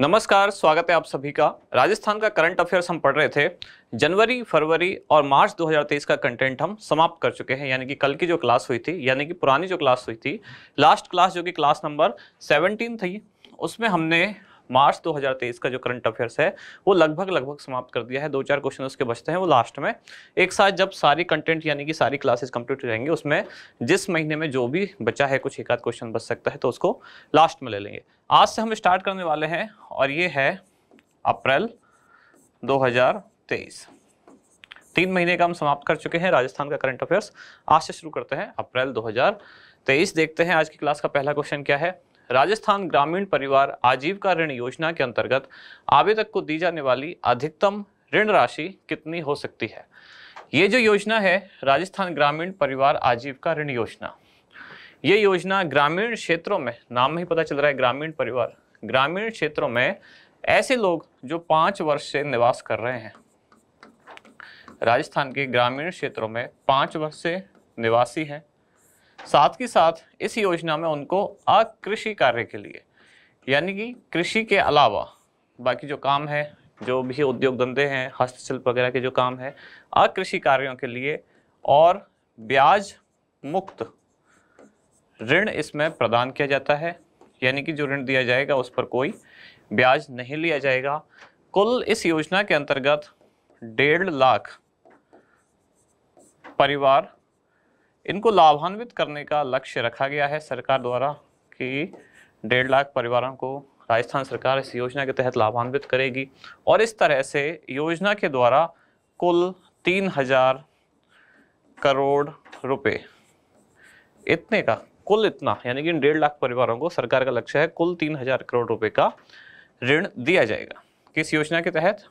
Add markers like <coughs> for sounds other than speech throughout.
नमस्कार स्वागत है आप सभी का राजस्थान का करंट अफेयर्स हम पढ़ रहे थे जनवरी फरवरी और मार्च 2023 का कंटेंट हम समाप्त कर चुके हैं यानी कि कल की जो क्लास हुई थी यानी कि पुरानी जो क्लास हुई थी लास्ट क्लास जो कि क्लास नंबर 17 थी उसमें हमने मार्च 2023 का जो करंट अफेयर्स है वो लगभग लगभग समाप्त कर दिया है दो चार क्वेश्चन उसके बचते हैं वो लास्ट में एक साथ जब सारी कंटेंट यानी कि सारी क्लासेस कंप्लीट हो जाएंगी उसमें जिस महीने में जो भी बचा है कुछ एक आध क्वेश्चन बच सकता है तो उसको लास्ट में ले लेंगे आज से हम स्टार्ट करने वाले हैं और ये है अप्रैल दो तीन महीने का हम समाप्त कर चुके हैं राजस्थान का करंट अफेयर्स आज से शुरू करते हैं अप्रैल 2023 देखते हैं आज की क्लास का पहला क्वेश्चन क्या है राजस्थान ग्रामीण परिवार आजीविका ऋण योजना के अंतर्गत आवेदक को दी जाने वाली अधिकतम ऋण राशि कितनी हो सकती है ये जो योजना है राजस्थान ग्रामीण परिवार आजीविका ऋण योजना ये योजना ग्रामीण क्षेत्रों में नाम में ही पता चल रहा है ग्रामीण परिवार ग्रामीण क्षेत्रों में ऐसे लोग जो पांच वर्ष से निवास कर रहे हैं राजस्थान के ग्रामीण क्षेत्रों में पांच वर्ष से निवासी हैं साथ ही साथ इस योजना में उनको अकृषि कार्य के लिए यानी कि कृषि के अलावा बाकी जो काम है जो भी उद्योग धंधे हैं हस्तशिल्प वगैरह के जो काम है अकृषि कार्यों के लिए और ब्याज मुक्त ऋण इसमें प्रदान किया जाता है यानी कि जो ऋण दिया जाएगा उस पर कोई ब्याज नहीं लिया जाएगा कुल इस योजना के अंतर्गत डेढ़ लाख परिवार इनको लाभान्वित करने का लक्ष्य रखा गया है सरकार द्वारा कि डेढ़ लाख परिवारों को राजस्थान सरकार इस योजना के तहत लाभान्वित करेगी और इस तरह से योजना के द्वारा कुल तीन हजार करोड़ रुपए इतने का कुल इतना यानी कि डेढ़ लाख परिवारों को सरकार का लक्ष्य है कुल तीन हजार करोड़ रुपए का ऋण दिया जाएगा किस योजना के तहत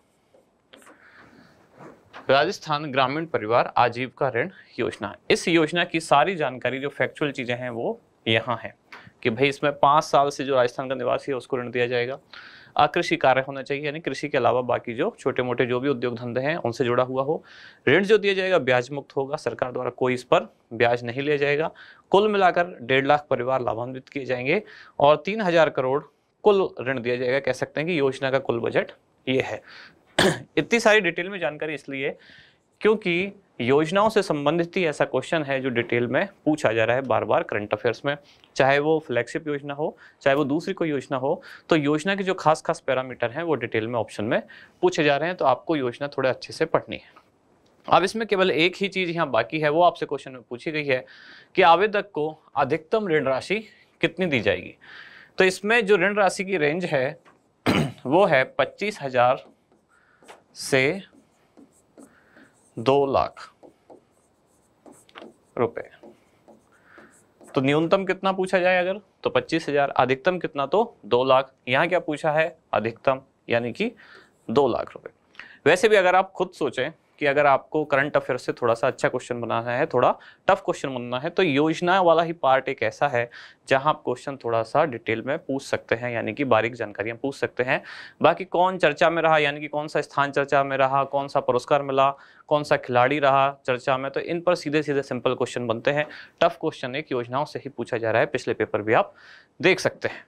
राजस्थान ग्रामीण परिवार आजीविका ऋण योजना इस योजना की सारी जानकारी जो फैक्चुअल चीज़ें हैं वो यहाँ है कि भाई इसमें पांच साल से जो राजस्थान का निवासी है उसको ऋण दिया जाएगा कृषि कार्य होना चाहिए यानी कृषि के अलावा बाकी जो छोटे मोटे जो भी उद्योग धंधे हैं उनसे जुड़ा हुआ हो ऋण जो दिया जाएगा ब्याज मुक्त होगा सरकार द्वारा कोई इस पर ब्याज नहीं लिया जाएगा कुल मिलाकर डेढ़ लाख परिवार लाभान्वित किए जाएंगे और तीन हजार करोड़ कुल ऋण दिया जाएगा कह सकते हैं कि योजना का कुल बजट ये है <coughs> इतनी सारी डिटेल में जानकारी इसलिए क्योंकि योजनाओं से संबंधित ही ऐसा क्वेश्चन है जो डिटेल में पूछा जा रहा है बार बार करंट अफेयर्स में चाहे वो फ्लैगशिप योजना हो चाहे वो दूसरी कोई योजना हो तो योजना के जो खास खास पैरामीटर हैं वो डिटेल में ऑप्शन में पूछे जा रहे हैं तो आपको योजना थोड़े अच्छे से पढ़नी है अब इसमें केवल एक ही चीज़ यहाँ बाकी है वो आपसे क्वेश्चन में पूछी गई है कि आवेदक को अधिकतम ऋण राशि कितनी दी जाएगी तो इसमें जो ऋण राशि की रेंज है <clears throat> वो है पच्चीस हज़ार से दो लाख रुपए तो न्यूनतम कितना पूछा जाए अगर तो पच्चीस हजार अधिकतम कितना तो दो लाख यहां क्या पूछा है अधिकतम यानी कि दो लाख रुपए वैसे भी अगर आप खुद सोचें कि अगर आपको करंट अफेयर से थोड़ा सा अच्छा क्वेश्चन बनाना है थोड़ा टफ क्वेश्चन बनना है तो योजना वाला ही पार्ट एक ऐसा है जहां आप क्वेश्चन थोड़ा सा डिटेल में पूछ सकते हैं यानी कि बारीक जानकारियां पूछ सकते हैं बाकी कौन चर्चा में रहा यानी कि कौन सा स्थान चर्चा में रहा कौन सा पुरस्कार मिला कौन सा खिलाड़ी रहा चर्चा में तो इन पर सीधे सीधे सिंपल क्वेश्चन बनते हैं टफ क्वेश्चन एक योजनाओं से ही पूछा जा रहा है पिछले पेपर भी आप देख सकते हैं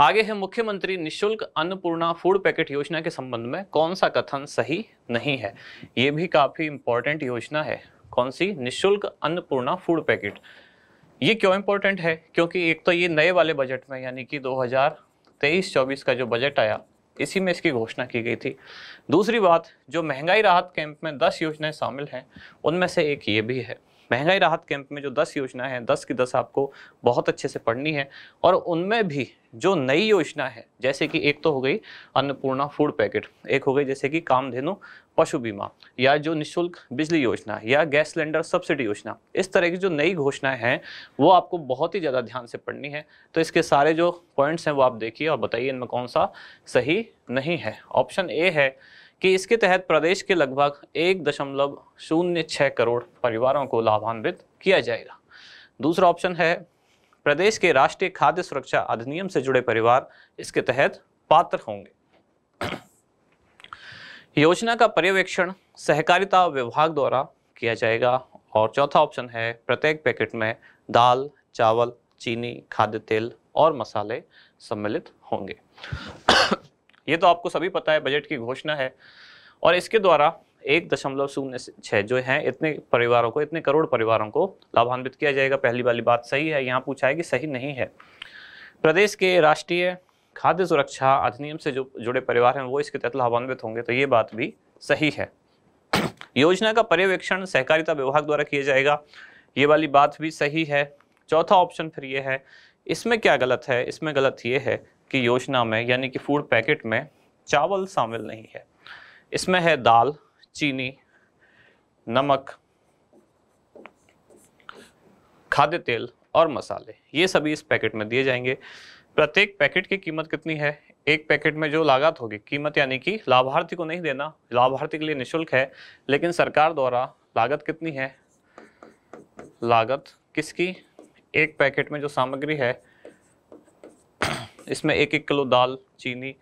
आगे है मुख्यमंत्री निशुल्क अन्नपूर्णा फूड पैकेट योजना के संबंध में कौन सा कथन सही नहीं है ये भी काफ़ी इंपॉर्टेंट योजना है कौन सी निशुल्क अन्नपूर्णा फूड पैकेट ये क्यों इम्पोर्टेंट है क्योंकि एक तो ये नए वाले बजट में यानी कि 2023-24 का जो बजट आया इसी में इसकी घोषणा की गई थी दूसरी बात जो महंगाई राहत कैंप में 10 योजनाएं शामिल हैं उनमें से एक ये भी है महंगाई राहत कैंप में जो दस योजना है दस की दस आपको बहुत अच्छे से पढ़नी है और उनमें भी जो नई योजना है जैसे कि एक तो हो गई अन्नपूर्णा फूड पैकेट एक हो गई जैसे कि कामधेनु पशु बीमा या जो निशुल्क बिजली योजना या गैस सिलेंडर सब्सिडी योजना इस तरह की जो नई घोषणाएं हैं वो आपको बहुत ही ज़्यादा ध्यान से पढ़नी है तो इसके सारे जो पॉइंट्स हैं वो आप देखिए और बताइए इनमें कौन सा सही नहीं है ऑप्शन ए है कि इसके तहत प्रदेश के लगभग एक दशमलव शून्य छः करोड़ परिवारों को लाभान्वित किया जाएगा दूसरा ऑप्शन है प्रदेश के राष्ट्रीय खाद्य सुरक्षा अधिनियम से जुड़े परिवार इसके तहत पात्र होंगे योजना का पर्यवेक्षण सहकारिता विभाग द्वारा किया जाएगा और चौथा ऑप्शन है प्रत्येक पैकेट में दाल चावल चीनी खाद्य तेल और मसाले सम्मिलित होंगे ये तो आपको सभी पता है बजट की घोषणा है और इसके द्वारा एक दशमलव शून्य छः जो है इतने परिवारों को इतने करोड़ परिवारों को लाभान्वित किया जाएगा पहली वाली बात सही है यहाँ पूछा है कि सही नहीं है प्रदेश के राष्ट्रीय खाद्य सुरक्षा अधिनियम से जो जुड़े परिवार हैं वो इसके तहत लाभान्वित होंगे तो ये बात भी सही है योजना का पर्यवेक्षण सहकारिता विभाग द्वारा किया जाएगा ये वाली बात भी सही है चौथा ऑप्शन फिर ये है इसमें क्या गलत है इसमें गलत ये है की योजना में यानी कि फूड पैकेट में चावल शामिल नहीं है इसमें है दाल चीनी नमक खाद्य तेल और मसाले ये सभी इस पैकेट में दिए जाएंगे प्रत्येक पैकेट की कीमत कितनी है एक पैकेट में जो लागत होगी कीमत यानी कि की लाभार्थी को नहीं देना लाभार्थी के लिए निशुल्क है लेकिन सरकार द्वारा लागत कितनी है लागत किसकी एक पैकेट में जो सामग्री है इसमें एक एक किलो दाल चीनी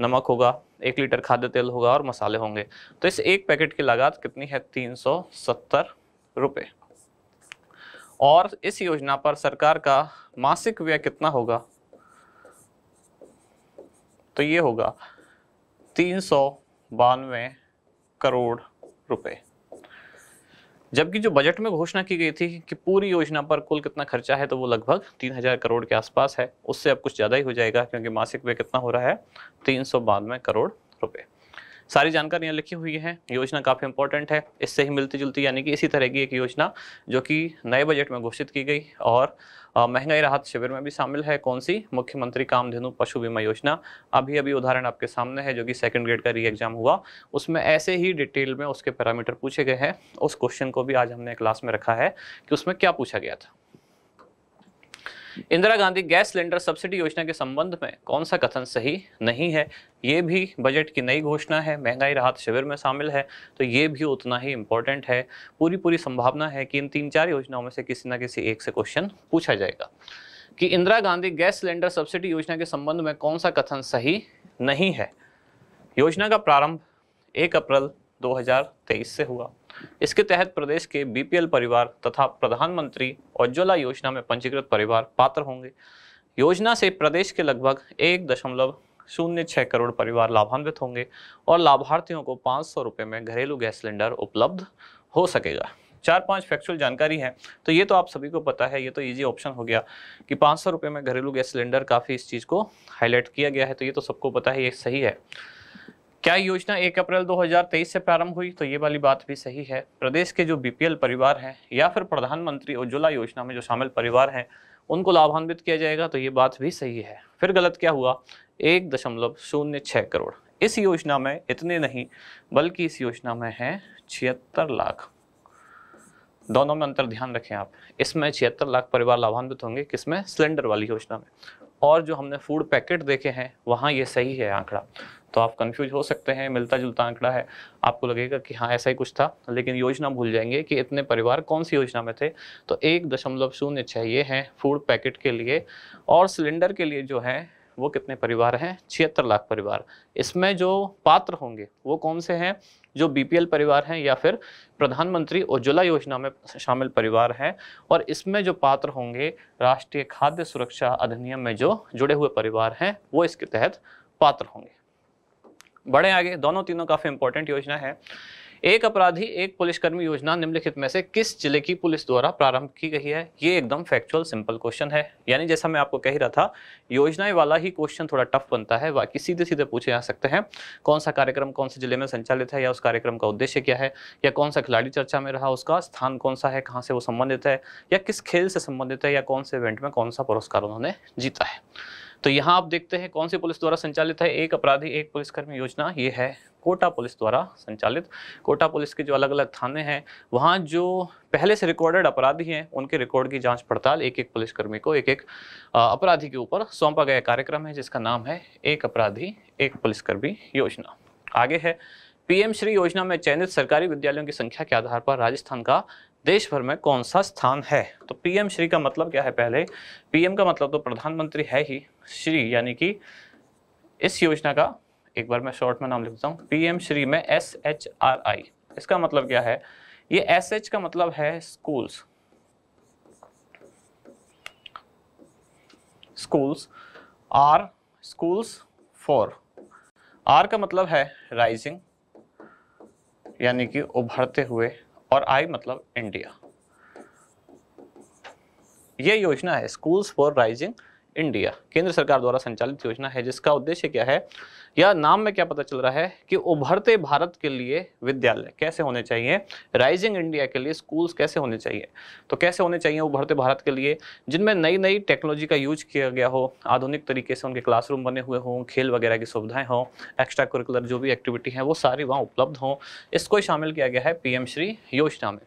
नमक होगा एक लीटर खाद्य तेल होगा और मसाले होंगे तो इस एक पैकेट की लागत कितनी है तीन सौ सत्तर रुपये और इस योजना पर सरकार का मासिक व्यय कितना होगा तो ये होगा तीन सौ बानवे करोड़ रुपए जबकि जो बजट में घोषणा की गई थी कि पूरी योजना पर कुल कितना खर्चा है तो वो लगभग तीन हजार करोड़ के आसपास है उससे अब कुछ ज़्यादा ही हो जाएगा क्योंकि मासिक व्यय कितना हो रहा है तीन सौ बानवे करोड़ रुपये सारी जानकारियाँ लिखी हुई हैं योजना काफ़ी इंपॉर्टेंट है इससे ही मिलती जुलती यानी कि इसी तरह की एक योजना जो कि नए बजट में घोषित की गई और महंगाई राहत शिविर में भी शामिल है कौन सी मुख्यमंत्री कामधेनु पशु बीमा योजना अभी अभी उदाहरण आपके सामने है जो कि सेकंड ग्रेड का री एग्जाम हुआ उसमें ऐसे ही डिटेल में उसके पैरामीटर पूछे गए हैं उस क्वेश्चन को भी आज हमने क्लास में रखा है कि उसमें क्या पूछा गया था Indira Gandhi gas cylinder subsidy योजना के संबंध में कौन सा कथन सही नहीं है ये भी बजट की नई घोषणा है महंगाई राहत शिविर में शामिल है तो ये भी उतना ही इम्पोर्टेंट है पूरी पूरी संभावना है कि इन तीन चार योजनाओं में से किसी न किसी एक से क्वेश्चन पूछा जाएगा कि Indira Gandhi gas cylinder subsidy योजना के संबंध में कौन सा कथन सही नहीं है योजना का प्रारंभ एक अप्रैल 2023 से हुआ इसके तहत प्रदेश के बीपीएल परिवार तथा प्रधानमंत्री उज्ज्वला योजना में पंजीकृत परिवार पात्र होंगे योजना से प्रदेश के लगभग एक दशमलव शून्य छः करोड़ परिवार लाभान्वित होंगे और लाभार्थियों को पाँच सौ रुपये में घरेलू गैस सिलेंडर उपलब्ध हो सकेगा चार पांच फैक्चुअल जानकारी है तो ये तो आप सभी को पता है ये तो इजी ऑप्शन हो गया कि पाँच सौ रुपये में घरेलू गैस सिलेंडर काफ़ी इस चीज़ को हाईलाइट किया गया है तो ये तो सबको पता है ये सही है क्या योजना एक अप्रैल 2023 से प्रारंभ हुई तो ये वाली बात भी सही है प्रदेश के जो बीपीएल परिवार हैं या फिर प्रधानमंत्री उज्ज्वला योजना में जो शामिल परिवार हैं उनको लाभान्वित किया जाएगा तो ये बात भी सही है फिर गलत क्या हुआ एक दशमलव शून्य छः करोड़ इस योजना में इतने नहीं बल्कि इस योजना में है छिहत्तर लाख दोनों में अंतर ध्यान रखें आप इसमें छिहत्तर लाख परिवार लाभान्वित होंगे किसमें सिलेंडर वाली योजना में और जो हमने फूड पैकेट देखे हैं वहाँ ये सही है आंकड़ा तो आप कंफ्यूज हो सकते हैं मिलता जुलता आंकड़ा है आपको लगेगा कि हाँ ऐसा ही कुछ था लेकिन योजना भूल जाएंगे कि इतने परिवार कौन सी योजना में थे तो एक दशमलव शून्य चाहिए हैं फूड पैकेट के लिए और सिलेंडर के लिए जो है वो कितने परिवार हैं छिहत्तर लाख परिवार इसमें जो पात्र होंगे वो कौन से हैं जो बीपीएल परिवार हैं या फिर प्रधानमंत्री उज्ज्वला योजना में शामिल परिवार हैं और इसमें जो पात्र होंगे राष्ट्रीय खाद्य सुरक्षा अधिनियम में जो जुड़े हुए परिवार हैं वो इसके तहत पात्र होंगे बड़े आगे दोनों तीनों काफ़ी इंपॉर्टेंट योजना है एक अपराधी एक पुलिसकर्मी योजना निम्नलिखित में से किस जिले की पुलिस द्वारा प्रारंभ की गई है ये एकदम फैक्चुअल सिंपल क्वेश्चन है यानी जैसा मैं आपको कह रहा था योजनाएं वाला ही क्वेश्चन थोड़ा टफ बनता है बाकी सीधे सीधे पूछे जा सकते हैं कौन सा कार्यक्रम कौन से जिले में संचालित है या उस कार्यक्रम का उद्देश्य क्या है या कौन सा खिलाड़ी चर्चा में रहा उसका स्थान कौन सा है कहाँ से वो संबंधित है या किस खेल से संबंधित है या कौन से इवेंट में कौन सा पुरस्कार उन्होंने जीता है तो यहाँ आप देखते हैं कौन सी पुलिस द्वारा संचालित है एक अपराधी एक पुलिसकर्मी योजना ये है कोटा पुलिस द्वारा संचालित कोटा पुलिस के जो अलग अलग थाने हैं वहाँ जो पहले से रिकॉर्डेड अपराधी हैं उनके रिकॉर्ड की जांच पड़ताल एक एक पुलिसकर्मी को एक एक अपराधी के ऊपर सौंपा गया कार्यक्रम है जिसका नाम है एक अपराधी एक पुलिसकर्मी योजना आगे है पीएम श्री योजना में चयनित सरकारी विद्यालयों की संख्या के आधार पर राजस्थान का देश भर में कौन सा स्थान है तो पीएम श्री का मतलब क्या है पहले पीएम का मतलब तो प्रधानमंत्री है ही श्री यानी कि इस योजना का एक बार मैं शॉर्ट में नाम लिखता हूँ पीएम श्री में एस एच आर आई इसका मतलब क्या है ये एस एच का मतलब है schools schools are schools for R का मतलब है राइजिंग यानी कि उभरते हुए और आई मतलब इंडिया ये योजना है स्कूल्स फॉर राइजिंग इंडिया केंद्र सरकार द्वारा संचालित योजना है जिसका उद्देश्य क्या है या नाम में क्या पता चल रहा है कि उभरते भारत के लिए विद्यालय कैसे होने चाहिए राइजिंग इंडिया के लिए स्कूल्स कैसे होने चाहिए तो कैसे होने चाहिए उभरते भारत के लिए जिनमें नई नई टेक्नोलॉजी का यूज किया गया हो आधुनिक तरीके से उनके क्लासरूम बने हुए हों खेल वगैरह की सुविधाएं हों एक्स्ट्रा करिकुलर जो भी एक्टिविटी हैं वो सारी वहाँ उपलब्ध हों इसको शामिल किया गया है पी श्री योजना में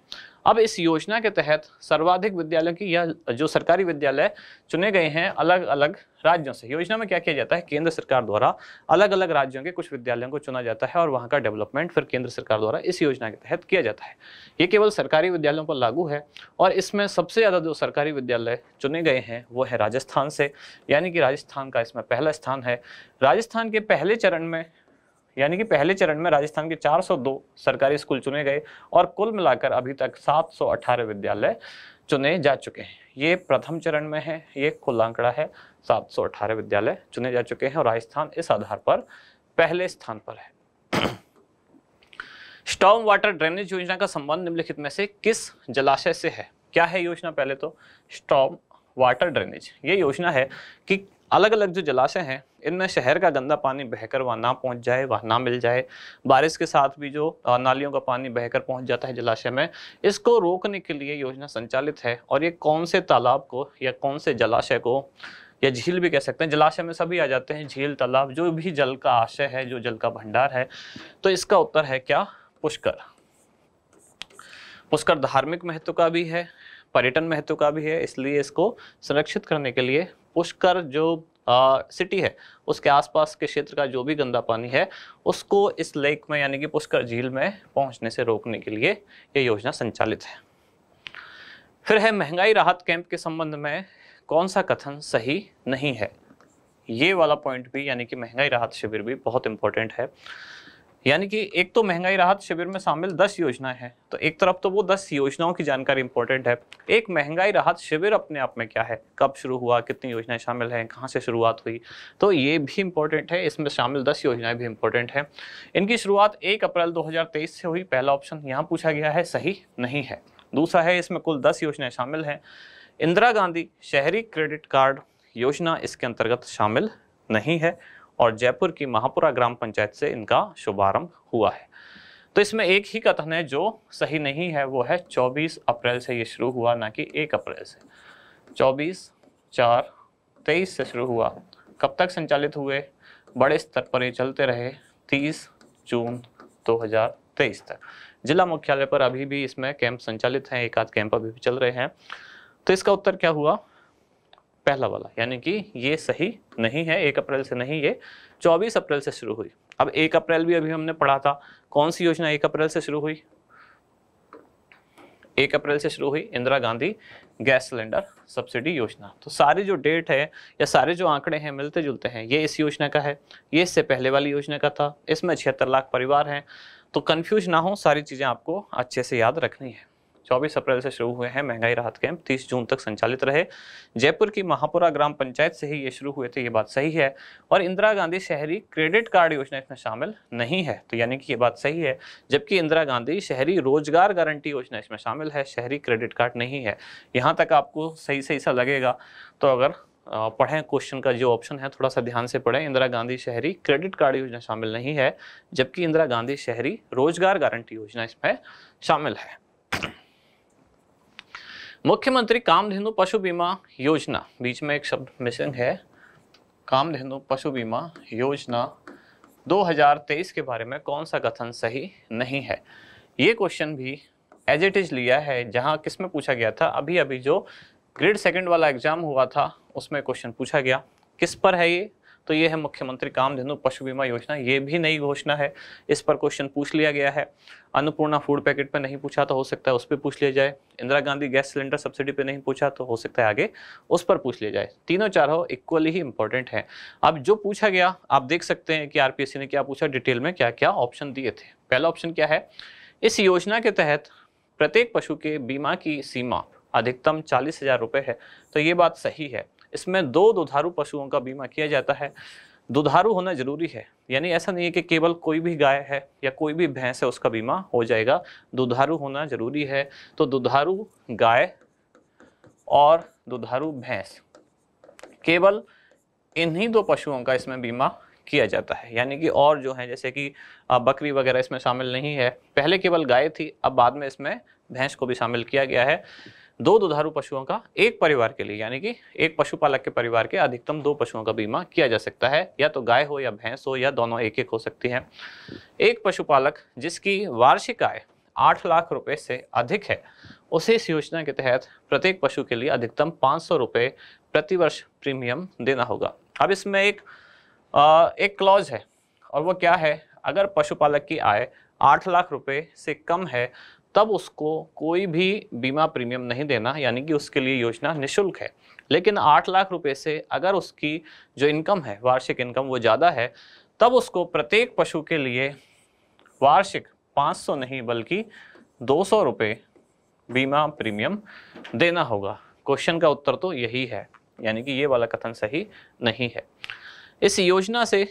अब इस योजना के तहत सर्वाधिक विद्यालयों की यह जो सरकारी विद्यालय चुने गए हैं अलग अलग राज्यों से योजना में क्या किया जाता है केंद्र सरकार द्वारा अलग अलग राज्यों के कुछ विद्यालयों को चुना जाता है और वहाँ का डेवलपमेंट फिर केंद्र सरकार द्वारा इस योजना के तहत किया जाता है ये केवल सरकारी विद्यालयों पर लागू है और इसमें सबसे ज़्यादा जो सरकारी विद्यालय चुने गए हैं वो है राजस्थान से यानी कि राजस्थान का इसमें पहला स्थान है राजस्थान के पहले चरण में यानी कि पहले चरण में राजस्थान के 402 सरकारी स्कूल चुने गए और कुल मिलाकर अभी तक 718 विद्यालय चुने जा चुके हैं ये प्रथम चरण में है ये कुल आंकड़ा है 718 विद्यालय चुने जा चुके हैं और राजस्थान इस आधार पर पहले स्थान पर है स्टॉम वाटर ड्रेनेज योजना का संबंध निम्नलिखित में से किस जलाशय से है क्या है योजना पहले तो स्टॉम वाटर ड्रेनेज ये योजना है कि अलग अलग जो जलाशय हैं इनमें शहर का गंदा पानी बहकर वहाँ ना पहुँच जाए वहाँ ना मिल जाए बारिश के साथ भी जो नालियों का पानी बहकर पहुँच जाता है जलाशय में इसको रोकने के लिए योजना संचालित है और ये कौन से तालाब को या कौन से जलाशय को या झील भी कह सकते हैं जलाशय में सभी आ जाते हैं झील तालाब जो भी जल का आशय है जो जल का भंडार है तो इसका उत्तर है क्या पुष्कर पुष्कर धार्मिक महत्व का भी है पर्यटन महत्व का भी है इसलिए इसको संरक्षित करने के लिए पुष्कर जो आ, सिटी है उसके आसपास के क्षेत्र का जो भी गंदा पानी है उसको इस लेक में यानी कि पुष्कर झील में पहुंचने से रोकने के लिए ये योजना संचालित है फिर है महंगाई राहत कैंप के संबंध में कौन सा कथन सही नहीं है ये वाला पॉइंट भी यानी कि महंगाई राहत शिविर भी बहुत इंपॉर्टेंट है यानी कि एक तो महंगाई राहत शिविर में शामिल दस योजनाएं हैं तो एक तरफ तो वो दस योजनाओं की जानकारी इंपॉर्टेंट है एक महंगाई राहत शिविर अपने आप में क्या है कब शुरू हुआ कितनी योजनाएं शामिल हैं कहाँ से शुरुआत हुई तो ये भी इंपॉर्टेंट है इसमें शामिल दस योजनाएं भी इंपॉर्टेंट है इनकी शुरुआत एक अप्रैल दो से हुई पहला ऑप्शन यहाँ पूछा गया है सही नहीं है दूसरा है इसमें कुल दस योजनाएं शामिल हैं इंदिरा गांधी शहरी क्रेडिट कार्ड योजना इसके अंतर्गत शामिल नहीं है और जयपुर की महापुरा ग्राम पंचायत से इनका शुभारंभ हुआ है तो इसमें एक ही कथन है जो सही नहीं है वो है 24 अप्रैल से ये शुरू हुआ ना कि एक अप्रैल से 24 चार तेईस से शुरू हुआ कब तक संचालित हुए बड़े स्तर पर ये चलते रहे 30 जून 2023 तक जिला मुख्यालय पर अभी भी इसमें कैंप संचालित हैं एक आध कैंप अभी भी चल रहे हैं तो इसका उत्तर क्या हुआ पहला वाला यानी कि ये सही नहीं है एक अप्रैल से नहीं ये चौबीस अप्रैल से शुरू हुई अब एक अप्रैल भी अभी हमने पढ़ा था कौन सी योजना एक अप्रैल से शुरू हुई एक अप्रैल से शुरू हुई Indira Gandhi gas cylinder subsidy योजना तो सारे जो डेट है या सारे जो आंकड़े हैं मिलते जुलते हैं ये इस योजना का है ये इससे पहले वाली योजना का था इसमें छिहत्तर लाख परिवार हैं तो कन्फ्यूज ना हो सारी चीज़ें आपको अच्छे से याद रखनी है 24 अप्रैल से शुरू हुए हैं महंगाई राहत कैंप 30 जून तक संचालित रहे जयपुर की महापुरा ग्राम पंचायत से ही ये शुरू हुए थे ये बात सही है और इंदिरा गांधी शहरी क्रेडिट कार्ड योजना इसमें शामिल नहीं है तो यानी कि ये बात सही है जबकि इंदिरा गांधी शहरी रोजगार गारंटी योजना इसमें शामिल है शहरी क्रेडिट कार्ड नहीं है यहाँ तक आपको सही सही सा लगेगा तो अगर पढ़ें क्वेश्चन का जो ऑप्शन है थोड़ा सा ध्यान से पढ़ें इंदिरा गांधी शहरी क्रेडिट कार्ड योजना शामिल नहीं है जबकि इंदिरा गांधी शहरी रोजगार गारंटी योजना इसमें शामिल है मुख्यमंत्री कामधेनु पशु बीमा योजना बीच में एक शब्द मिसिंग है कामधेनु पशु बीमा योजना 2023 के बारे में कौन सा कथन सही नहीं है ये क्वेश्चन भी एज इट इज लिया है जहाँ किस में पूछा गया था अभी अभी जो ग्रेड सेकंड वाला एग्जाम हुआ था उसमें क्वेश्चन पूछा गया किस पर है ये तो ये है मुख्यमंत्री कामधेनु पशु बीमा योजना ये भी नई घोषणा है इस पर क्वेश्चन पूछ लिया गया है अन्नपूर्णा फूड पैकेट पर नहीं पूछा तो हो सकता है उस पर पूछ लिया जाए Indira Gandhi gas cylinder subsidy पर नहीं पूछा तो हो सकता है आगे उस पर पूछ लिया जाए तीनों चारों इक्वली ही इंपॉर्टेंट है अब जो पूछा गया आप देख सकते हैं कि आरपीएससी ने क्या पूछा डिटेल में क्या क्या ऑप्शन दिए थे पहला ऑप्शन क्या है इस योजना के तहत प्रत्येक पशु के बीमा की सीमा अधिकतम चालीस हजार रुपये है तो ये बात सही है इसमें दो दुधारू पशुओं का बीमा किया जाता है दुधारू होना जरूरी है यानी ऐसा नहीं है कि केवल कोई भी गाय है या कोई भी भैंस है उसका बीमा हो जाएगा दुधारू होना जरूरी है तो दुधारू गाय और दुधारू भैंस केवल इन्हीं दो पशुओं का इसमें बीमा किया जाता है यानी कि और जो है जैसे कि बकरी वगैरह इसमें शामिल नहीं है पहले केवल गाय थी अब बाद में इसमें भैंस को भी शामिल किया गया है दो दुधारू पशुओं का एक परिवार के लिए यानी कि एक पशुपालक के परिवार के अधिकतम दो पशुओं का बीमा किया जा सकता है या तो गाय हो या भैंस हो या दोनों एक एक हो सकती हैं एक पशुपालक जिसकी वार्षिक आय आठ लाख रुपए से अधिक है उसे इस योजना के तहत प्रत्येक पशु के लिए अधिकतम पाँच सौ रुपये प्रतिवर्ष प्रीमियम देना होगा अब इसमें एक आ, एक क्लॉज है और वो क्या है अगर पशुपालक की आय आठ लाख रुपए से कम है तब उसको कोई भी बीमा प्रीमियम नहीं देना यानी कि उसके लिए योजना निशुल्क है लेकिन आठ लाख रुपए से अगर उसकी जो इनकम है वार्षिक इनकम वो ज़्यादा है तब उसको प्रत्येक पशु के लिए वार्षिक 500 नहीं बल्कि दो सौ रुपये बीमा प्रीमियम देना होगा क्वेश्चन का उत्तर तो यही है यानी कि ये वाला कथन सही नहीं है इस योजना से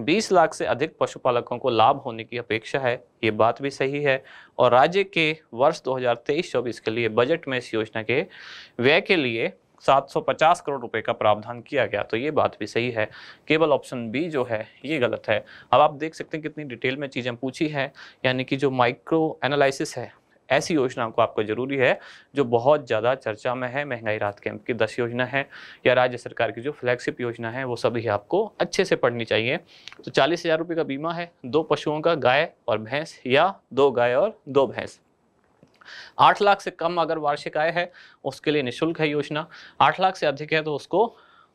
20 लाख से अधिक पशुपालकों को लाभ होने की अपेक्षा है ये बात भी सही है और राज्य के वर्ष 2023-24 के लिए बजट में इस योजना के व्यय के लिए 750 करोड़ रुपए का प्रावधान किया गया तो ये बात भी सही है केवल ऑप्शन बी जो है ये गलत है अब आप देख सकते हैं कितनी डिटेल में चीज़ें पूछी हैं यानी कि जो माइक्रो एनालिसिस है ऐसी योजना को आपको जरूरी है जो बहुत ज़्यादा चर्चा में है महंगाई राहत कैंप की दस योजना है या राज्य सरकार की जो फ्लैगशिप योजना है वो सभी आपको अच्छे से पढ़नी चाहिए तो चालीस हज़ार रुपये का बीमा है दो पशुओं का गाय और भैंस या दो गाय और दो भैंस आठ लाख से कम अगर वार्षिक आय है उसके लिए निःशुल्क है योजना आठ लाख से अधिक है तो उसको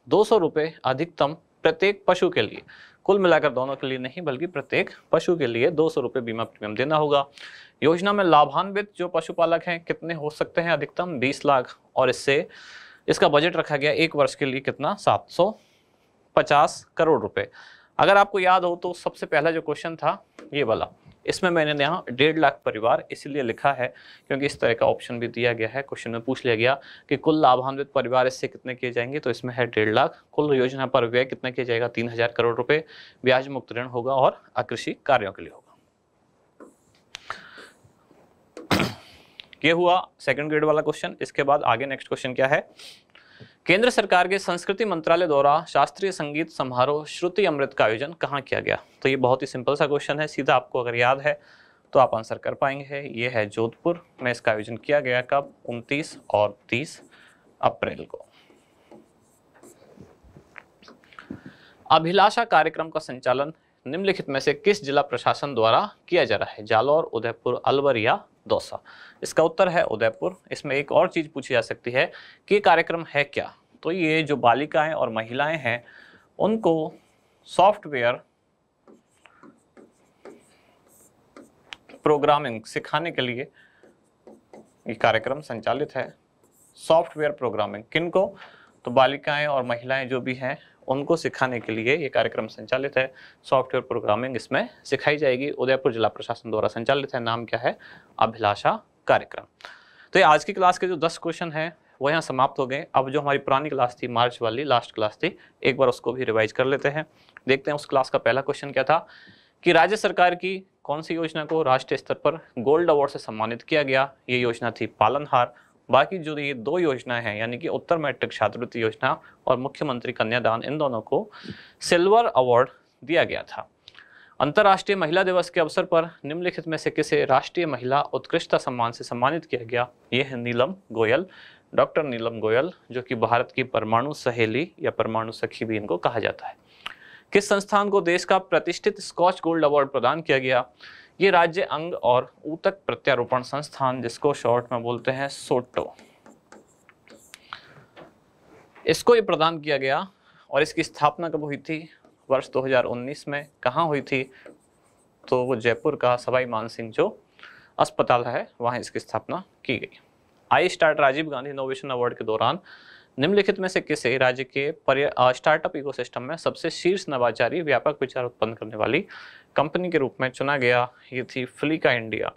दो सौ अधिकतम प्रत्येक पशु के लिए कुल मिलाकर दोनों के लिए नहीं बल्कि प्रत्येक पशु के लिए दो सौ रुपये बीमा प्रीमियम देना होगा योजना में लाभान्वित जो पशुपालक हैं कितने हो सकते हैं अधिकतम बीस लाख और इससे इसका बजट रखा गया एक वर्ष के लिए कितना सात सौ पचास करोड़ रुपए अगर आपको याद हो तो सबसे पहला जो क्वेश्चन था ये वाला इसमें मैंने यहाँ डेढ़ लाख परिवार इसलिए लिखा है क्योंकि इस तरह का ऑप्शन भी दिया गया है क्वेश्चन में पूछ लिया गया कि कुल लाभान्वित परिवार इससे कितने किए जाएंगे तो इसमें है डेढ़ लाख कुल योजना पर व्यय कितना किया जाएगा तीन हजार करोड़ रुपये ब्याज मुक्त ऋण होगा और कृषि कार्यों के लिए होगा ये हुआ सेकंड ग्रेड वाला क्वेश्चन इसके बाद आगे नेक्स्ट क्वेश्चन क्या है केंद्र सरकार के संस्कृति मंत्रालय द्वारा शास्त्रीय संगीत समारोह श्रुति अमृत का आयोजन कहाँ किया गया तो ये बहुत ही सिंपल सा क्वेश्चन है सीधा आपको अगर याद है तो आप आंसर कर पाएंगे ये है जोधपुर में इसका आयोजन किया गया कब उनतीस और तीस अप्रैल को अभिलाषा कार्यक्रम का संचालन निम्नलिखित में से किस जिला प्रशासन द्वारा किया जा रहा है जालौर उदयपुर अलवर या दौसा इसका उत्तर है उदयपुर इसमें एक और चीज़ पूछी जा सकती है कि कार्यक्रम है क्या तो ये जो बालिकाएं और महिलाएं हैं उनको सॉफ्टवेयर प्रोग्रामिंग सिखाने के लिए ये कार्यक्रम संचालित है सॉफ्टवेयर प्रोग्रामिंग किनको तो बालिकाएं और महिलाएं जो भी हैं उनको सिखाने के लिए ये कार्यक्रम संचालित है सॉफ्टवेयर प्रोग्रामिंग इसमें सिखाई जाएगी उदयपुर जिला प्रशासन द्वारा संचालित है नाम क्या है अभिलाषा कार्यक्रम तो ये आज की क्लास के जो दस क्वेश्चन हैं वो यहाँ समाप्त हो गए अब जो हमारी पुरानी क्लास थी मार्च वाली लास्ट क्लास थी एक बार उसको भी रिवाइज कर लेते हैं देखते हैं उस क्लास का पहला क्वेश्चन क्या था कि राज्य सरकार की कौन सी योजना को राष्ट्रीय स्तर पर गोल्ड अवार्ड से सम्मानित किया गया ये योजना थी पालनहार बाकी जो ये दो योजनाएं हैं यानी कि उत्तर मैट्रिक छात्रवृत्ति योजना और मुख्यमंत्री कन्यादान इन दोनों को सिल्वर अवार्ड दिया गया था अंतर्राष्ट्रीय महिला दिवस के अवसर पर निम्नलिखित में से किसे राष्ट्रीय महिला उत्कृष्टता सम्मान से सम्मानित किया गया ये है नीलम गोयल डॉक्टर नीलम गोयल जो कि भारत की परमाणु सहेली या परमाणु सखी भी इनको कहा जाता है किस संस्थान को देश का प्रतिष्ठित स्कॉच गोल्ड अवार्ड प्रदान किया गया ये राज्य अंग और ऊतक प्रत्यारोपण संस्थान जिसको शॉर्ट में बोलते हैं सोटो इसको ये प्रदान किया गया और इसकी स्थापना कब हुई थी वर्ष 2019 में कहाँ हुई थी तो वो जयपुर का सवाई मान सिंह जो अस्पताल है वहाँ इसकी स्थापना की गई I start Rajiv Gandhi innovation award के दौरान निम्नलिखित में से किसे राज्य के स्टार्टअप इकोसिस्टम में सबसे शीर्ष नवाचारी व्यापक विचार उत्पन्न करने वाली कंपनी के रूप में चुना गया ये थी फ्लिका इंडिया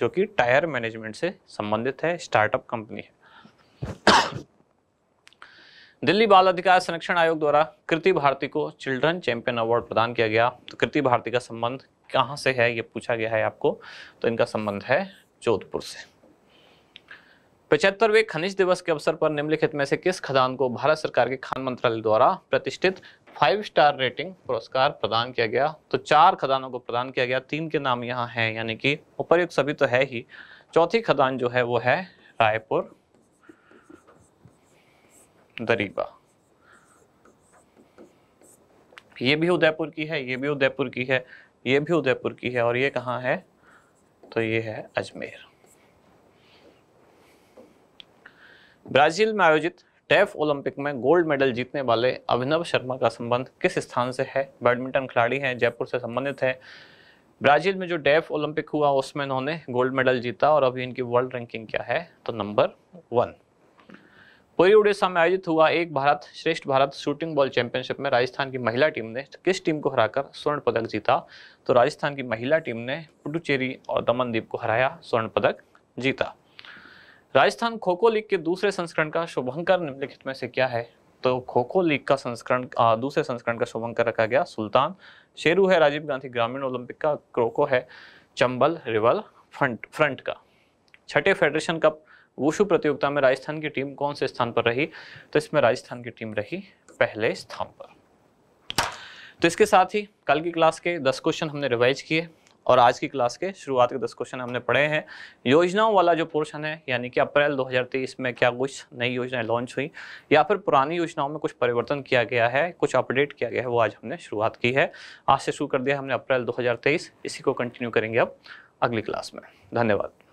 जो कि टायर मैनेजमेंट से संबंधित है स्टार्टअप कंपनी है दिल्ली बाल अधिकार संरक्षण आयोग द्वारा कृति भारती को चिल्ड्रन चैंपियन अवार्ड प्रदान किया गया तो कृति भारती का संबंध कहाँ से है ये पूछा गया है आपको तो इनका संबंध है जोधपुर से पचहत्तरवें खनिज दिवस के अवसर पर निम्नलिखित में से किस खदान को भारत सरकार के खान मंत्रालय द्वारा प्रतिष्ठित फाइव स्टार रेटिंग पुरस्कार प्रदान किया गया तो चार खदानों को प्रदान किया गया तीन के नाम यहाँ हैं यानी कि उपरयुक्त सभी तो है ही चौथी खदान जो है वो है रायपुर दरीबा ये भी उदयपुर की है ये भी उदयपुर की है ये भी उदयपुर की है और ये कहाँ है तो ये है अजमेर ब्राजील में आयोजित टेफ ओलंपिक में गोल्ड मेडल जीतने वाले अभिनव शर्मा का संबंध किस स्थान से है बैडमिंटन खिलाड़ी हैं जयपुर से संबंधित है ब्राजील में जो डेफ ओलंपिक हुआ उसमें इन्होंने गोल्ड मेडल जीता और अभी इनकी वर्ल्ड रैंकिंग क्या है तो नंबर वन पूरी उड़ीसा में आयोजित हुआ एक भारत श्रेष्ठ भारत शूटिंग बॉल चैंपियनशिप में राजस्थान की महिला टीम ने किस टीम को हराकर स्वर्ण पदक जीता तो राजस्थान की महिला टीम ने पुडुचेरी और दमनदीप को हराया स्वर्ण पदक जीता राजस्थान खोखो लीग के दूसरे संस्करण का शुभंकर निम्नलिखित में से क्या है तो खोखो लीग का संस्करण दूसरे संस्करण का शुभंकर रखा गया सुल्तान शेरू है राजीव गांधी ग्रामीण ओलंपिक का क्रोको है चंबल रिवल फ्रंट फ्रंट का छठे फेडरेशन कप वुशु प्रतियोगिता में राजस्थान की टीम कौन से स्थान पर रही तो इसमें राजस्थान की टीम रही पहले स्थान पर तो इसके साथ ही कल की क्लास के दस क्वेश्चन हमने रिवाइज किए और आज की क्लास के शुरुआत के दस क्वेश्चन हमने पढ़े हैं योजनाओं वाला जो पोर्शन है यानी कि अप्रैल 2023 में क्या कुछ नई योजनाएं लॉन्च हुई या फिर पुरानी योजनाओं में कुछ परिवर्तन किया गया है कुछ अपडेट किया गया है वो आज हमने शुरुआत की है आज से शुरू कर दिया हमने अप्रैल दो इसी को कंटिन्यू करेंगे अब अगली क्लास में धन्यवाद